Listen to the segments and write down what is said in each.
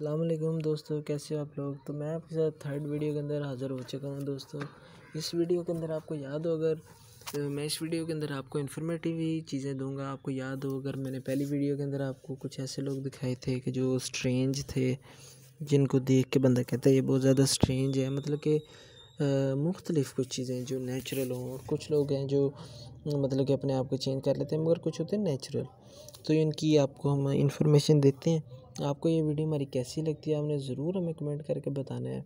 अल्लाम दोस्तों कैसे हो आप लोग तो मैं आपके साथ थर्ड वीडियो के अंदर हाज़िर हो चुका हूँ दोस्तों इस वीडियो के अंदर आपको याद हो अगर तो मैं इस वीडियो के अंदर आपको इन्फॉर्मेटिव ही चीज़ें दूंगा आपको याद हो अगर मैंने पहली वीडियो के अंदर आपको कुछ ऐसे लोग दिखाए थे कि जो स्ट्रेंज थे जिनको देख के बंदा कहता है ये बहुत ज़्यादा स्ट्रेंज है मतलब कि मुख्तलिफ़ कुछ चीज़ें जो नेचुरल हों और कुछ लोग हैं जो हम्म, मतलब कि अपने आप को चेंज कर लेते हैं मगर कुछ होते हैं नेचुरल तो इनकी आपको हम इन्फॉर्मेशन देते हैं आपको ये वीडियो हमारी कैसी लगती है आपने ज़रूर हमें कमेंट करके बताना है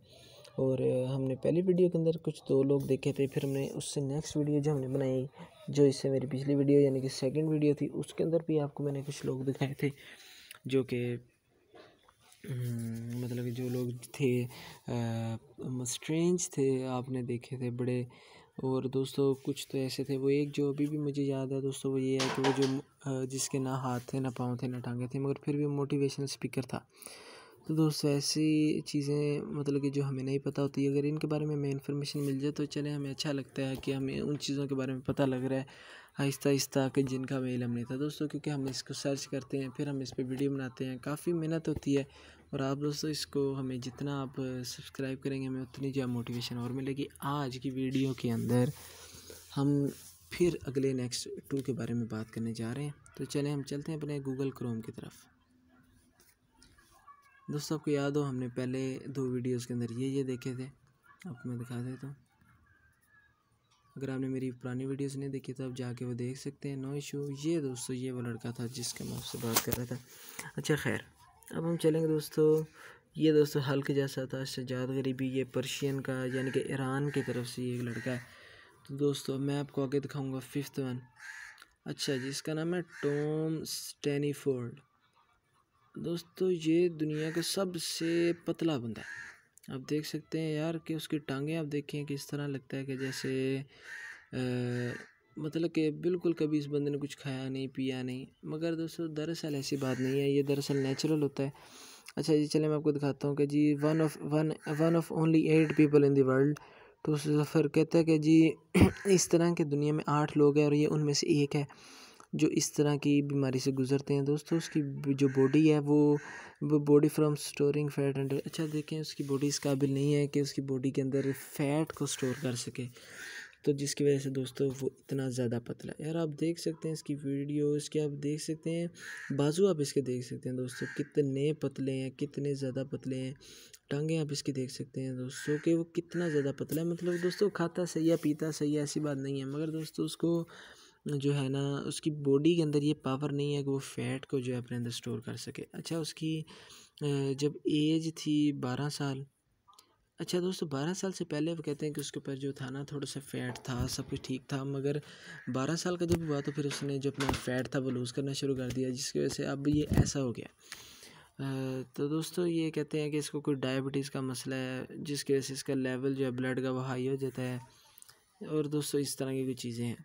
और हमने पहली वीडियो के अंदर कुछ दो लोग देखे थे फिर हमने उससे नेक्स्ट वीडियो जो हमने बनाई जो इससे मेरी पिछली वीडियो यानी कि सेकंड वीडियो थी उसके अंदर भी आपको मैंने कुछ लोग दिखाए थे जो कि हम्म, मतलब जो लोग थे स्ट्रेंज थे आपने देखे थे बड़े और दोस्तों कुछ तो ऐसे थे वो एक जो अभी भी मुझे याद है दोस्तों वो ये है कि वो जो जिसके ना हाथ थे ना पाँव थे ना टांगे थे मगर फिर भी मोटिवेशनल स्पीकर था तो दोस्तों ऐसी चीज़ें मतलब कि जो हमें नहीं पता होती अगर इनके बारे में हमें इन्फॉर्मेशन मिल जाए तो चले हमें अच्छा लगता है कि हमें उन चीज़ों के बारे में पता लग रहा है आहिस्ता आहिस्ता कि जिनका हमें इलम नहीं था दोस्तों क्योंकि हम इसको सर्च करते हैं फिर हम इस पर वीडियो बनाते हैं काफ़ी मेहनत होती है और आप दोस्तों इसको हमें जितना आप सब्सक्राइब करेंगे हमें उतनी जो मोटिवेशन और मिलेगी आज की वीडियो के अंदर हम फिर अगले नेक्स्ट टू के बारे में बात करने जा रहे हैं तो चलें हम चलते हैं अपने गूगल क्रोम की तरफ दोस्तों आपको याद हो हमने पहले दो वीडियोस के अंदर ये ये देखे थे आपको मैं दिखा देता हूँ अगर आपने मेरी पुरानी वीडियोस नहीं देखी तो आप जाके वो देख सकते हैं नो इशू ये दोस्तों ये वो लड़का था जिसके मैं आपसे बात कर रहा था अच्छा खैर अब हम चलेंगे दोस्तों ये दोस्तों हल्क जैसा था सजाद गरीबी ये पर्शियन का यानी कि ईरान की तरफ से ये एक लड़का है तो दोस्तों मैं आपको आगे दिखाऊँगा फिफ्थ वन अच्छा जी इसका नाम है टॉम स्टेनीफोर्ड दोस्तों ये दुनिया का सबसे पतला बंदा है आप देख सकते हैं यार कि उसकी टांगें आप देखें किस तरह लगता है कि जैसे आ, मतलब कि बिल्कुल कभी इस बंदे ने कुछ खाया नहीं पिया नहीं मगर दोस्तों दरअसल ऐसी बात नहीं है ये दरअसल नेचुरल होता है अच्छा जी चले मैं आपको दिखाता हूँ कि जी one of one one of only eight people in the world तो जफ़र कहता है कि जी इस तरह के दुनिया में आठ लोग हैं और ये उनमें से एक है जो इस तरह की बीमारी से गुज़रते हैं दोस्तों उसकी जो बॉडी है वो वो body from storing fat and अच्छा देखें उसकी बॉडी इस काबिल नहीं है कि उसकी बॉडी के अंदर फैट को स्टोर कर सके तो जिसकी वजह से दोस्तों वो इतना ज़्यादा पतला है यार आप देख सकते हैं इसकी वीडियो इसके आप देख सकते हैं बाजू आप इसके देख सकते हैं दोस्तों कितने पतले हैं कितने ज़्यादा पतले हैं टांगे आप इसकी देख सकते हैं दोस्तों कि वो कितना ज़्यादा पतला है मतलब दोस्तों खाता सही है पीता सही है ऐसी बात नहीं है मगर दोस्तों उसको जो है ना उसकी बॉडी के अंदर ये पावर नहीं है कि वो फैट को जो है अपने अंदर स्टोर कर सके अच्छा उसकी जब एज थी बारह साल अच्छा दोस्तों बारह साल से पहले वो कहते हैं कि उसके ऊपर जो था ना थोड़ा सा फैट था सब कुछ ठीक था मगर बारह साल का जब हुआ तो फिर उसने जो अपना फैट था वो लूज़ करना शुरू कर दिया जिसकी वजह से अब ये ऐसा हो गया तो दोस्तों ये कहते हैं कि इसको कोई डायबिटीज़ का मसला है जिसकी वजह से इसका लेवल जो है ब्लड का वो हाई हो जाता है और दोस्तों इस तरह की कुछ चीज़ें हैं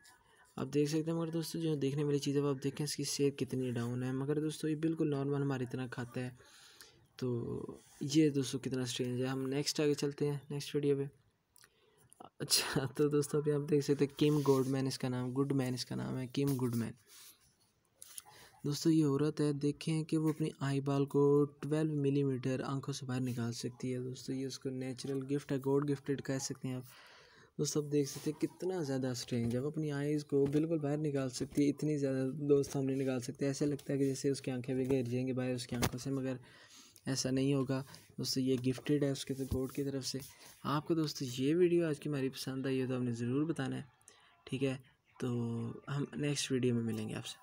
आप देख सकते हैं मगर दोस्तों जो देखने वाली चीज़ है आप देखें इसकी सेब कितनी डाउन है मगर दोस्तों ये बिल्कुल नॉर्मल हमारी इतना खाता है तो ये दोस्तों कितना स्ट्रेंज है हम नेक्स्ट आगे चलते हैं नेक्स्ट वीडियो पे अच्छा तो दोस्तों अभी आप देख सकते हैं किम गोडमैन इसका नाम गुड मैन इसका नाम है किम गुडमैन दोस्तों ये औरत है देखें कि वो अपनी आई बाल को ट्वेल्व मिलीमीटर आंखों से बाहर निकाल सकती है दोस्तों ये उसको नेचुरल गिफ्ट है गॉड गिफ्टेड कह सकते हैं आप दोस्त तो आप देख सकते हैं कितना ज़्यादा है जब अपनी आईज़ को बिल्कुल बाहर निकाल सकती है इतनी ज़्यादा दोस्त नहीं निकाल सकते हैं ऐसा लगता है कि जैसे उसकी आंखें भी गिर जाएंगी बाहर उसकी आंखों से मगर ऐसा नहीं होगा दोस्तों ये गिफ्टेड है उसके तो कोर्ट की तरफ से आपको दोस्तों ये वीडियो आज की हमारी पसंद आई है तो हमने ज़रूर बताना है ठीक है तो हम नेक्स्ट वीडियो में मिलेंगे आपसे